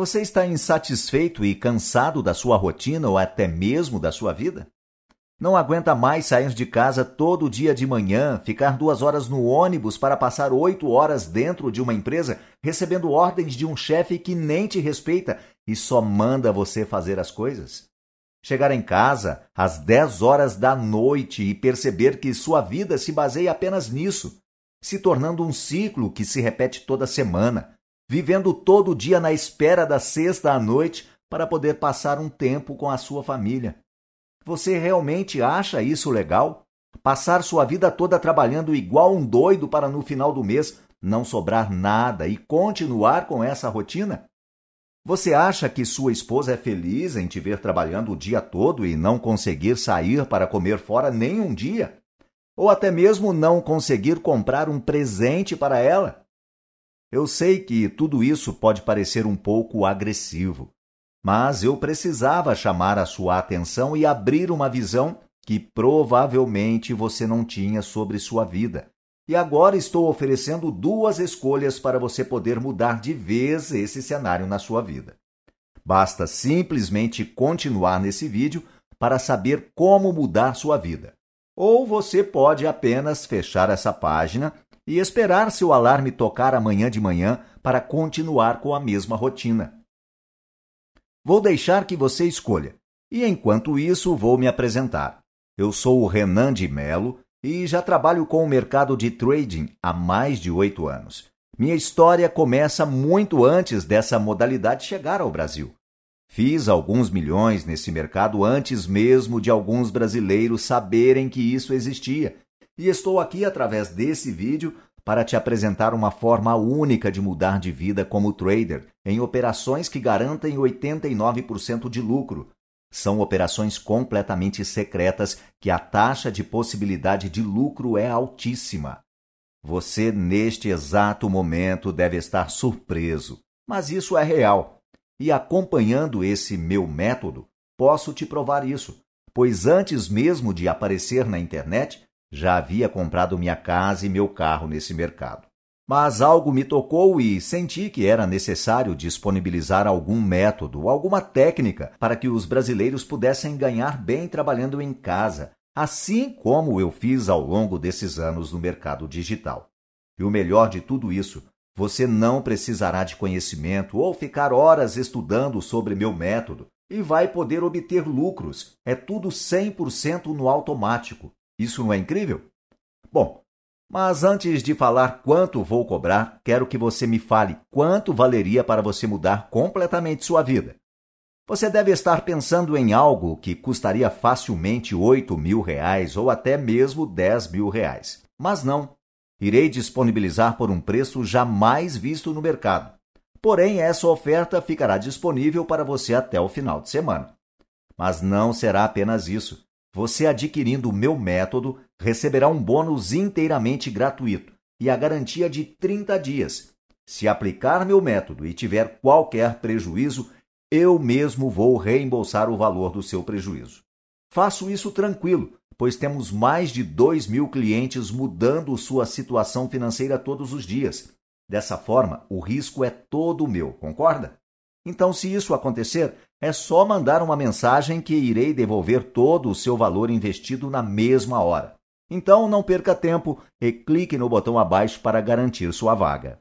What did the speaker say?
Você está insatisfeito e cansado da sua rotina ou até mesmo da sua vida? Não aguenta mais sair de casa todo dia de manhã, ficar duas horas no ônibus para passar oito horas dentro de uma empresa, recebendo ordens de um chefe que nem te respeita e só manda você fazer as coisas? Chegar em casa às dez horas da noite e perceber que sua vida se baseia apenas nisso, se tornando um ciclo que se repete toda semana, vivendo todo dia na espera da sexta à noite para poder passar um tempo com a sua família. Você realmente acha isso legal? Passar sua vida toda trabalhando igual um doido para no final do mês não sobrar nada e continuar com essa rotina? Você acha que sua esposa é feliz em te ver trabalhando o dia todo e não conseguir sair para comer fora nem um dia? Ou até mesmo não conseguir comprar um presente para ela? Eu sei que tudo isso pode parecer um pouco agressivo, mas eu precisava chamar a sua atenção e abrir uma visão que provavelmente você não tinha sobre sua vida. E agora estou oferecendo duas escolhas para você poder mudar de vez esse cenário na sua vida. Basta simplesmente continuar nesse vídeo para saber como mudar sua vida. Ou você pode apenas fechar essa página e esperar seu alarme tocar amanhã de manhã para continuar com a mesma rotina. Vou deixar que você escolha, e enquanto isso vou me apresentar. Eu sou o Renan de Melo e já trabalho com o mercado de trading há mais de oito anos. Minha história começa muito antes dessa modalidade chegar ao Brasil. Fiz alguns milhões nesse mercado antes mesmo de alguns brasileiros saberem que isso existia e estou aqui através desse vídeo para te apresentar uma forma única de mudar de vida como trader em operações que garantem 89% de lucro. São operações completamente secretas que a taxa de possibilidade de lucro é altíssima. Você, neste exato momento, deve estar surpreso, mas isso é real. E acompanhando esse meu método, posso te provar isso, pois antes mesmo de aparecer na internet, já havia comprado minha casa e meu carro nesse mercado. Mas algo me tocou e senti que era necessário disponibilizar algum método, alguma técnica para que os brasileiros pudessem ganhar bem trabalhando em casa, assim como eu fiz ao longo desses anos no mercado digital. E o melhor de tudo isso, você não precisará de conhecimento ou ficar horas estudando sobre meu método e vai poder obter lucros. É tudo 100% no automático. Isso não é incrível? Bom, mas antes de falar quanto vou cobrar, quero que você me fale quanto valeria para você mudar completamente sua vida. Você deve estar pensando em algo que custaria facilmente 8 mil reais ou até mesmo 10 mil reais. Mas não. Irei disponibilizar por um preço jamais visto no mercado. Porém, essa oferta ficará disponível para você até o final de semana. Mas não será apenas isso. Você adquirindo o meu método receberá um bônus inteiramente gratuito e a garantia de 30 dias. Se aplicar meu método e tiver qualquer prejuízo, eu mesmo vou reembolsar o valor do seu prejuízo. Faço isso tranquilo, pois temos mais de 2 mil clientes mudando sua situação financeira todos os dias. Dessa forma, o risco é todo meu, concorda? Então, se isso acontecer, é só mandar uma mensagem que irei devolver todo o seu valor investido na mesma hora. Então, não perca tempo e clique no botão abaixo para garantir sua vaga.